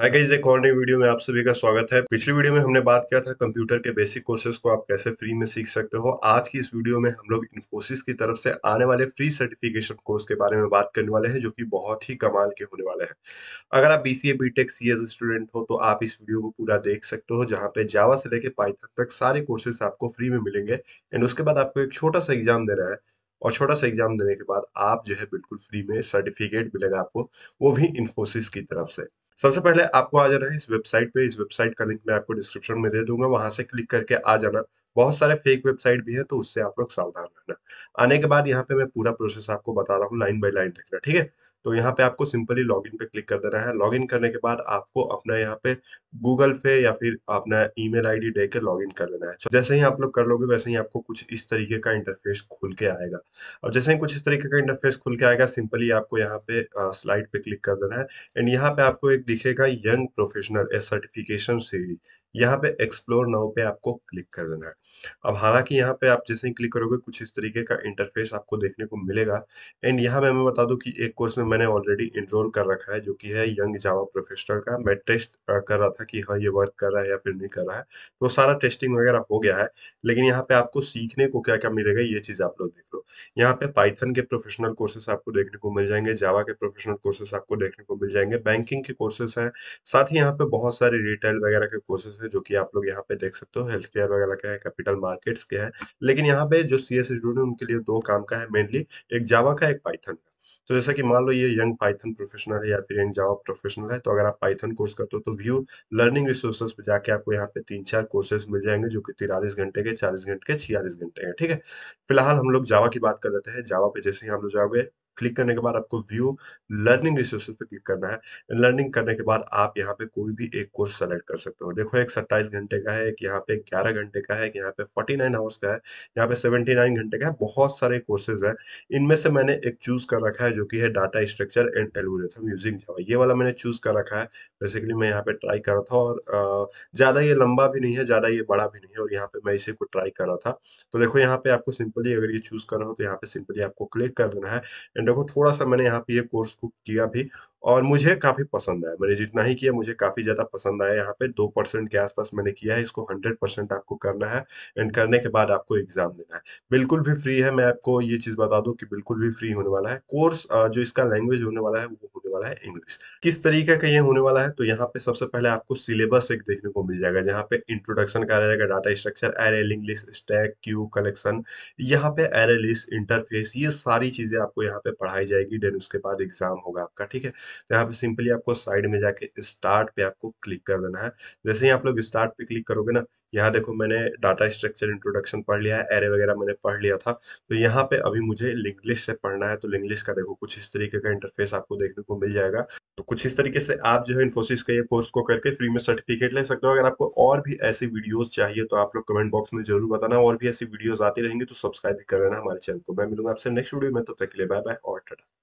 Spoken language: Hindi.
हाय गाइस एक और नई वीडियो में आप सभी का स्वागत है पिछली वीडियो में हमने बात किया था कंप्यूटर के बेसिक कोर्सेज को आप कैसे फ्री में सीख सकते हो आज की इस वीडियो में हम लोग इन्फोसिस की तरफ से आने वाले फ्री सर्टिफिकेशन कोर्स के बारे में बात करने वाले हैं जो कि बहुत ही कमाल के होने वाले हैं अगर आप बीसीए बीटेक सीएस स्टूडेंट हो तो आप इस वीडियो को पूरा देख सकते हो जहाँ पे जावा से लेकर पाइथन तक सारे कोर्सेज आपको फ्री में मिलेंगे एंड उसके बाद आपको एक छोटा सा एग्जाम देना है और छोटा सा एग्जाम देने के बाद आप जो है बिल्कुल फ्री में सर्टिफिकेट मिलेगा आपको वो भी इन्फोसिस की तरफ से सबसे पहले आपको आ जाना है इस वेबसाइट पे इस वेबसाइट का लिंक मैं आपको डिस्क्रिप्शन में दे दूंगा वहां से क्लिक करके आ जाना बहुत सारे फेक वेबसाइट भी है तो उससे आप लोग सावधान रहना आने के बाद यहाँ पे मैं पूरा प्रोसेस आपको बता रहा हूँ लाइन बाई लाइन देखना ठीक है तो यहाँ पे आपको सिंपली लॉगिन पे क्लिक कर देना है लॉगिन करने के बाद आपको अपना यहाँ पे गूगल पे या फिर अपना ईमेल आईडी दे के लॉगिन कर लेना है जैसे ही आप लोग कर लोगे वैसे ही आपको कुछ इस तरीके का इंटरफेस खुल के आएगा और जैसे ही कुछ इस तरीके का इंटरफेस खुल के आएगा सिंपली आपको यहाँ पे स्लाइड पे क्लिक कर देना है एंड यहाँ पे आपको एक दिखेगा young professional A certification series यहाँ पे एक्सप्लोर नाउ पे आपको क्लिक कर देना है अब हालांकि यहाँ पे आप जैसे ही क्लिक करोगे कुछ इस तरीके का इंटरफेस आपको देखने को मिलेगा एंड यहाँ पे मैं बता दू कि एक कोर्स में मैंने ऑलरेडी इनरोल कर रखा है जो कि है यंग जावा प्रोफेशनल का मैं टेस्ट कर रहा था कि हाँ ये वर्क कर रहा है या फिर नहीं कर रहा है तो सारा टेस्टिंग वगैरह हो गया है लेकिन यहाँ पे आपको सीखने को क्या क्या मिलेगा ये चीज़ आप लोग देख लो यहाँ पे पाइथन के प्रोफेशनल कोर्सेस आपको देखने को मिल जाएंगे जावा के प्रोफेशनल कोर्सेस आपको देखने को मिल जाएंगे बैंकिंग के कोर्सेस हैं साथ ही यहाँ पे बहुत सारे रिटेल वगैरह के कोर्सेस हैं जो कि आप लोग यहाँ पे देख सकते हो हेल्थ केयर वगैरह के हैं कैपिटल मार्केट्स के हैं लेकिन यहाँ पे जो सी एस उनके लिए दो काम का है मेनली एक जावा का एक पाइथन का तो जैसा कि मान लो ये यंग पाइथन प्रोफेशनल है या फिर यंग जावा प्रोफेशनल है तो अगर आप पाइथन कोर्स करते हो तो व्यू लर्निंग रिसोर्सेज पे जाके आपको यहाँ पे तीन चार कोर्सेज मिल जाएंगे जो कि तिरालीस घंटे के चालीस घंटे के छियालीस घंटे के ठीक है फिलहाल हम लोग जावा की बात कर लेते हैं जावा पे जैसे ही हम लोग जाओगे क्लिक करने के बाद आपको व्यू लर्निंग रिसोर्सेज पे क्लिक करना है लर्निंग करने के बाद आप यहाँ पे कोई भी एक कोर्स सेलेक्ट कर सकते हो देखो एक सत्ताईस घंटे का है एक यहाँ पे ग्यारह घंटे का है एक यहाँ पे फोर्टी नाइन आवर्स का है यहाँ पे सेवेंटी नाइन घंटे का है बहुत सारे कोर्सेज हैं इनमें से मैंने एक चूज कर रखा है जो कि है data structure and algorithm using Java ये वाला मैंने चूज कर रखा है बेसिकली मैं यहाँ पे ट्राई कर रहा था और ज़्यादा ये लंबा भी नहीं है ज़्यादा ये बड़ा भी नहीं है और यहाँ पे मैं इसे को ट्राई कर रहा था तो देखो यहाँ पे आपको सिंपली अगर ये चूज कर रहा हो तो यहाँ पे सिंपली आपको क्लिक कर देना है एंड एंड देखो थोड़ा सा मैंने यहाँ पे ये कोर्स को किया भी और मुझे काफी पसंद आया मैंने जितना ही किया मुझे काफी ज्यादा पसंद आया यहाँ पे दो परसेंट के आसपास मैंने किया है इसको हंड्रेड परसेंट आपको करना है एंड करने के बाद आपको एग्जाम देना है बिल्कुल भी फ्री है मैं आपको ये चीज बता दू की बिल्कुल भी फ्री होने वाला है कोर्स जो इसका लैंग्वेज होने वाला है वो वाला है इंग्लिश किस तरीके का ये होने वाला है तो यहाँ पे सबसे पहले आपको सिलेबस एक देखने को मिल जाएगा जहाँ पे इंट्रोडक्शन का रहेगा data structure array list stack queue collection यहाँ पे एरे लिस्ट इंटरफेस ये सारी चीजें आपको यहाँ पे पढ़ाई जाएगी डेन उसके बाद एग्जाम होगा आपका ठीक है तो यहाँ पे सिंपली आपको साइड में जाके स्टार्ट पे आपको क्लिक कर देना है जैसे ही आप लोग स्टार्ट पे क्लिक करोगे ना यहाँ देखो मैंने डाटा स्ट्रक्चर इंट्रोडक्शन पढ़ लिया है एरे वगैरह मैंने पढ़ लिया था तो यहाँ पे अभी मुझे लिंग्लिश से पढ़ना है तो लिंग्लिश का देखो कुछ इस तरीके का इंटरफेस आपको देखने को मिल जाएगा तो कुछ इस तरीके से आप जो है इन्फोसिस के ये कोर्स को करके फ्री में सर्टिफिकेट ले सकते हो अगर आपको और भी ऐसी वीडियोज चाहिए तो आप लोग कमेंट बॉक्स में जरूर बताना और भी ऐसी वीडियोज आती रहेंगी तो सब्सक्राइब भी कर लेना हमारे चैनल को मैं मिलूंगा आपसे नेक्स्ट वीडियो में तब तक के लिए बाय बाय और टाटा